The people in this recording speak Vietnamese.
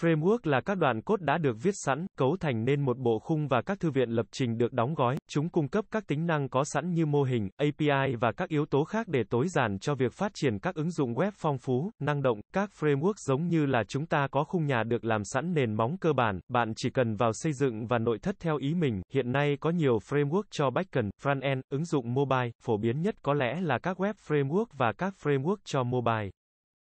Framework là các đoạn cốt đã được viết sẵn, cấu thành nên một bộ khung và các thư viện lập trình được đóng gói, chúng cung cấp các tính năng có sẵn như mô hình, API và các yếu tố khác để tối giản cho việc phát triển các ứng dụng web phong phú, năng động. Các framework giống như là chúng ta có khung nhà được làm sẵn nền móng cơ bản, bạn chỉ cần vào xây dựng và nội thất theo ý mình. Hiện nay có nhiều framework cho backend, frontend, ứng dụng mobile, phổ biến nhất có lẽ là các web framework và các framework cho mobile.